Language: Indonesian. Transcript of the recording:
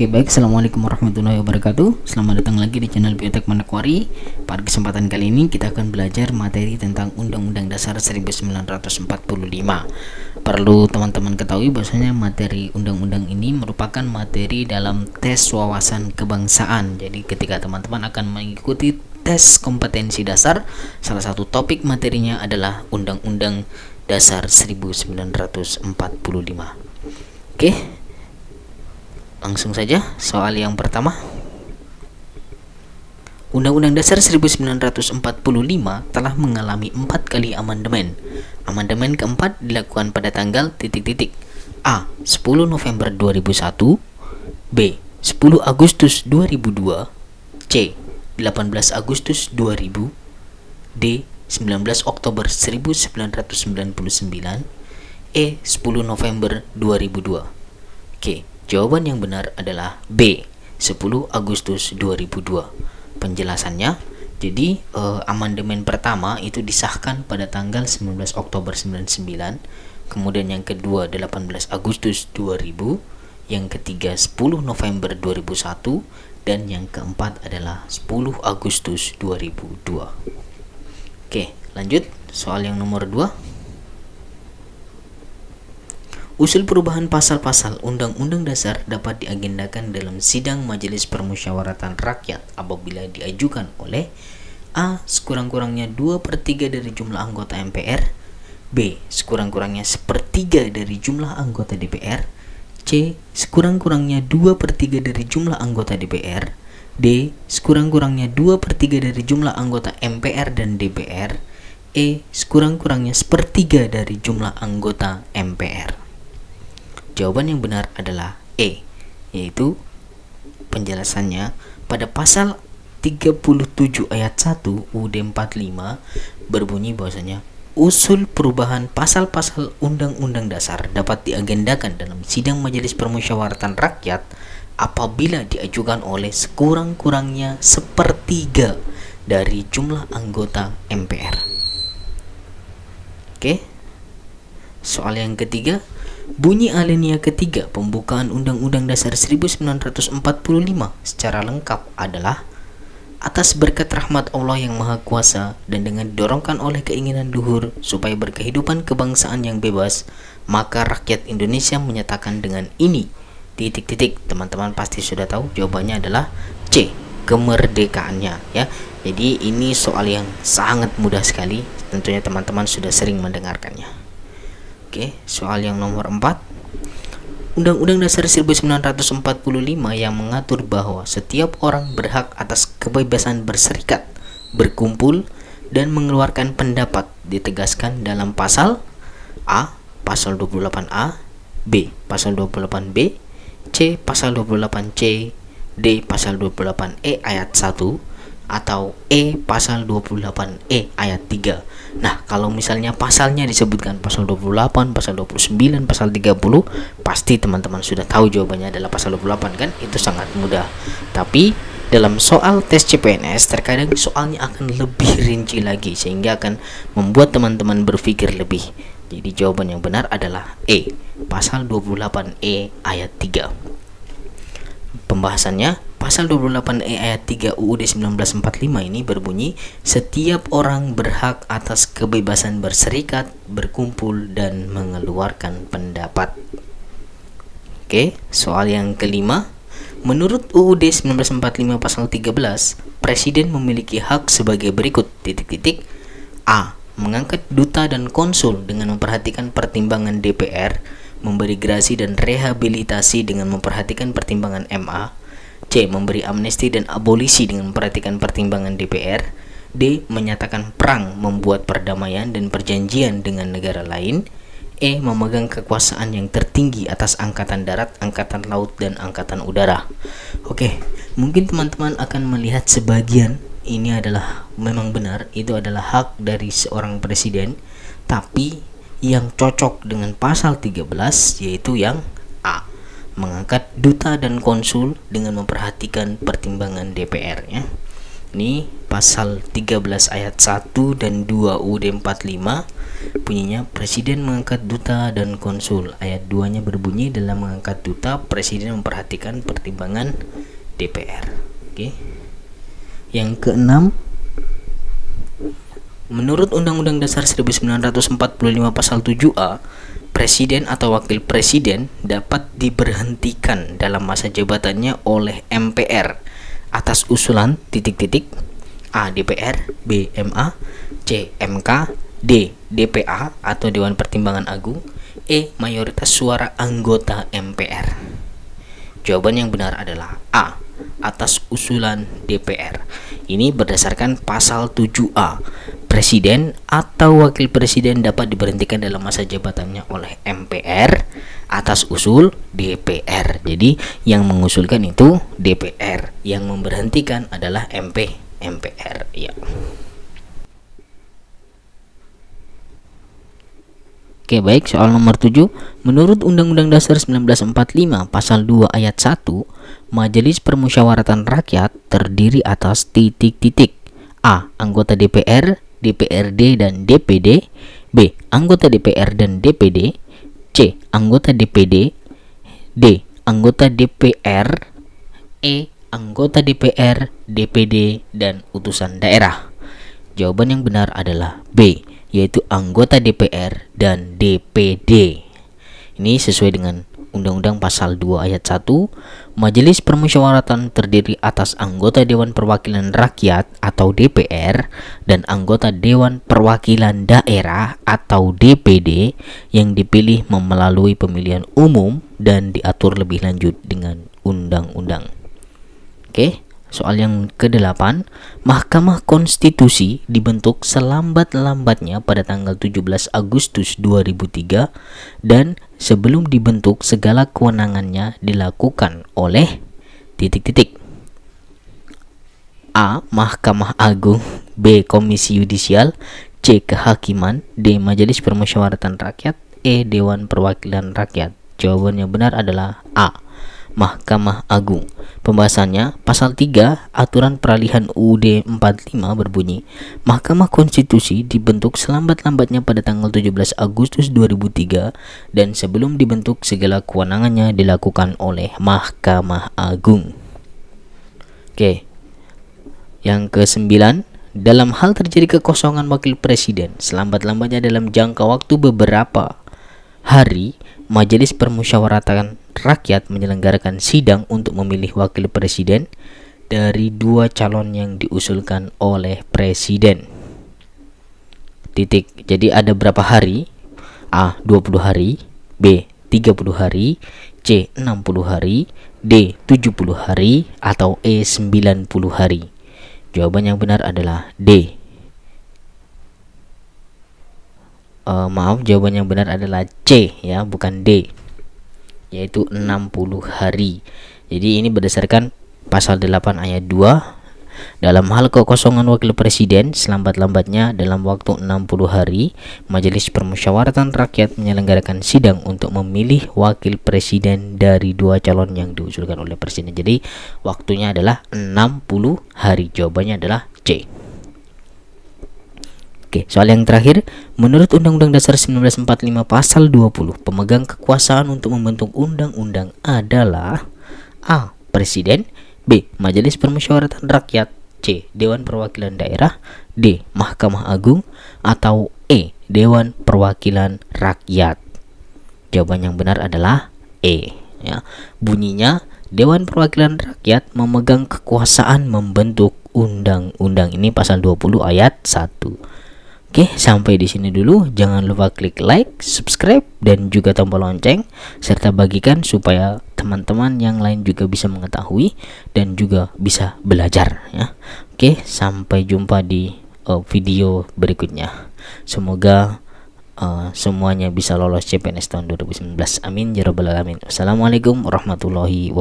Oke baik, Assalamualaikum warahmatullahi wabarakatuh Selamat datang lagi di channel Biotek Manakwari Pada kesempatan kali ini kita akan belajar materi tentang Undang-Undang Dasar 1945 Perlu teman-teman ketahui bahwasanya materi undang-undang ini merupakan materi dalam tes wawasan kebangsaan Jadi ketika teman-teman akan mengikuti tes kompetensi dasar Salah satu topik materinya adalah Undang-Undang Dasar 1945 Oke, Langsung saja soal yang pertama. Undang-Undang Dasar 1945 telah mengalami empat kali amandemen. Amandemen keempat dilakukan pada tanggal titik-titik A. 10 November 2001 B. 10 Agustus 2002 C. 18 Agustus 2000 D. 19 Oktober 1999 E. 10 November 2002 Oke, Jawaban yang benar adalah B, 10 Agustus 2002. Penjelasannya, jadi eh, amandemen pertama itu disahkan pada tanggal 19 Oktober 99, kemudian yang kedua 18 Agustus 2000, yang ketiga 10 November 2001, dan yang keempat adalah 10 Agustus 2002. Oke, lanjut soal yang nomor 2. Usul perubahan pasal-pasal Undang-Undang Dasar dapat diagendakan dalam sidang Majelis Permusyawaratan Rakyat apabila diajukan oleh A. Sekurang-kurangnya 2 per 3 dari jumlah anggota MPR B. Sekurang-kurangnya 3 dari jumlah anggota DPR C. Sekurang-kurangnya 2 per 3 dari jumlah anggota DPR D. Sekurang-kurangnya 2 per 3 dari jumlah anggota MPR dan DPR E. Sekurang-kurangnya 3 dari jumlah anggota MPR Jawaban yang benar adalah E, yaitu penjelasannya pada pasal 37 ayat 1 UD 45 berbunyi bahwasanya usul perubahan pasal-pasal undang-undang dasar dapat diagendakan dalam sidang majelis permusyawaratan rakyat apabila diajukan oleh sekurang-kurangnya sepertiga dari jumlah anggota MPR. Oke. Soal yang ketiga, bunyi alinea ketiga pembukaan Undang-Undang Dasar 1945 secara lengkap adalah atas berkat rahmat Allah yang Maha Kuasa dan dengan didorongkan oleh keinginan luhur supaya berkehidupan kebangsaan yang bebas, maka rakyat Indonesia menyatakan dengan ini titik-titik teman-teman pasti sudah tahu jawabannya adalah C kemerdekaannya ya jadi ini soal yang sangat mudah sekali tentunya teman-teman sudah sering mendengarkannya Oke, soal yang nomor 4. Undang-Undang Dasar 1945 yang mengatur bahwa setiap orang berhak atas kebebasan berserikat, berkumpul, dan mengeluarkan pendapat ditegaskan dalam pasal A, pasal 28A, B, pasal 28B, C, pasal 28C, D, pasal 28E ayat 1, atau E pasal 28E ayat 3. Nah, kalau misalnya pasalnya disebutkan pasal 28, pasal 29, pasal 30, pasti teman-teman sudah tahu jawabannya adalah pasal 28 kan? Itu sangat mudah. Tapi dalam soal tes CPNS terkadang soalnya akan lebih rinci lagi sehingga akan membuat teman-teman berpikir lebih. Jadi jawaban yang benar adalah E, pasal 28E ayat 3. Pembahasannya Pasal 28 E ayat 3 UUD 1945 ini berbunyi, setiap orang berhak atas kebebasan berserikat, berkumpul, dan mengeluarkan pendapat. Oke, soal yang kelima. Menurut UUD 1945 pasal 13, presiden memiliki hak sebagai berikut: titik-titik A. Mengangkat duta dan konsul dengan memperhatikan pertimbangan DPR, memberi grasi dan rehabilitasi dengan memperhatikan pertimbangan MA C. Memberi amnesti dan abolisi dengan memperhatikan pertimbangan DPR D. Menyatakan perang membuat perdamaian dan perjanjian dengan negara lain E. Memegang kekuasaan yang tertinggi atas angkatan darat, angkatan laut, dan angkatan udara Oke, mungkin teman-teman akan melihat sebagian ini adalah memang benar itu adalah hak dari seorang presiden tapi yang cocok dengan pasal 13 yaitu yang A mengangkat duta dan konsul dengan memperhatikan pertimbangan DPR ya. Ini pasal 13 ayat 1 dan 2 UUD 45 bunyinya presiden mengangkat duta dan konsul. Ayat 2-nya berbunyi dalam mengangkat duta presiden memperhatikan pertimbangan DPR. Oke. Okay. Yang keenam Menurut Undang-Undang Dasar 1945 Pasal 7A, presiden atau wakil presiden dapat diberhentikan dalam masa jabatannya oleh MPR atas usulan titik-titik A. DPR B. MA C. MK D. DPA atau Dewan Pertimbangan Agung E. Mayoritas suara anggota MPR Jawaban yang benar adalah A. Atas usulan DPR Ini berdasarkan pasal 7A presiden atau wakil presiden dapat diberhentikan dalam masa jabatannya oleh MPR atas usul DPR. Jadi yang mengusulkan itu DPR, yang memberhentikan adalah MP MPR ya. Oke baik soal nomor 7 Menurut Undang-Undang Dasar 1945 Pasal 2 Ayat 1 Majelis Permusyawaratan Rakyat terdiri atas titik-titik A. Anggota DPR DPRD dan DPD, B. anggota DPR dan DPD, C. anggota DPD, D. anggota DPR, E. anggota DPR, DPD dan utusan daerah. Jawaban yang benar adalah B, yaitu anggota DPR dan DPD. Ini sesuai dengan Undang-Undang Pasal 2 Ayat 1, Majelis Permusyawaratan terdiri atas anggota Dewan Perwakilan Rakyat atau DPR dan anggota Dewan Perwakilan Daerah atau DPD yang dipilih melalui pemilihan umum dan diatur lebih lanjut dengan undang-undang. Oke. Okay? Soal yang ke-8, Mahkamah Konstitusi dibentuk selambat-lambatnya pada tanggal 17 Agustus 2003 dan sebelum dibentuk segala kewenangannya dilakukan oleh titik-titik. A. Mahkamah Agung B. Komisi Yudisial C. Kehakiman D. Majelis Permusyawaratan Rakyat E. Dewan Perwakilan Rakyat Jawabannya benar adalah A. Mahkamah Agung. Pembahasannya pasal 3 aturan peralihan UUD 45 berbunyi Mahkamah Konstitusi dibentuk selambat-lambatnya pada tanggal 17 Agustus 2003 dan sebelum dibentuk segala kewenangannya dilakukan oleh Mahkamah Agung. Oke. Yang ke kesembilan, dalam hal terjadi kekosongan wakil presiden selambat-lambatnya dalam jangka waktu beberapa hari Majelis Permusyawaratan rakyat menyelenggarakan sidang untuk memilih wakil presiden dari dua calon yang diusulkan oleh presiden. Titik. Jadi ada berapa hari? A. 20 hari, B. 30 hari, C. 60 hari, D. 70 hari atau E. 90 hari. Jawaban yang benar adalah D. uh, maaf jawaban yang benar adalah C ya bukan D yaitu 60 hari. Jadi ini berdasarkan pasal 8 ayat 2 dalam hal kekosongan wakil presiden selambat-lambatnya dalam waktu 60 hari Majelis Permusyawaratan Rakyat menyelenggarakan sidang untuk memilih wakil presiden dari dua calon yang diusulkan oleh presiden. Jadi waktunya adalah 60 hari. Jawabannya adalah C. Oke, soal yang terakhir, menurut Undang-Undang Dasar 1945 pasal 20, pemegang kekuasaan untuk membentuk undang-undang adalah A. Presiden, B. Majelis Permusyawaratan Rakyat, C. Dewan Perwakilan Daerah, D. Mahkamah Agung, atau E. Dewan Perwakilan Rakyat. Jawaban yang benar adalah E. Ya. Bunyinya Dewan Perwakilan Rakyat memegang kekuasaan membentuk undang-undang ini pasal 20 ayat 1. Oke, sampai di sini dulu. Jangan lupa klik like, subscribe, dan juga tombol lonceng, serta bagikan supaya teman-teman yang lain juga bisa mengetahui dan juga bisa belajar. Ya. Oke, sampai jumpa di uh, video berikutnya. Semoga uh, semuanya bisa lolos CPNS tahun 2019. Amin, ya robbal Assalamualaikum warahmatullahi wabarakatuh.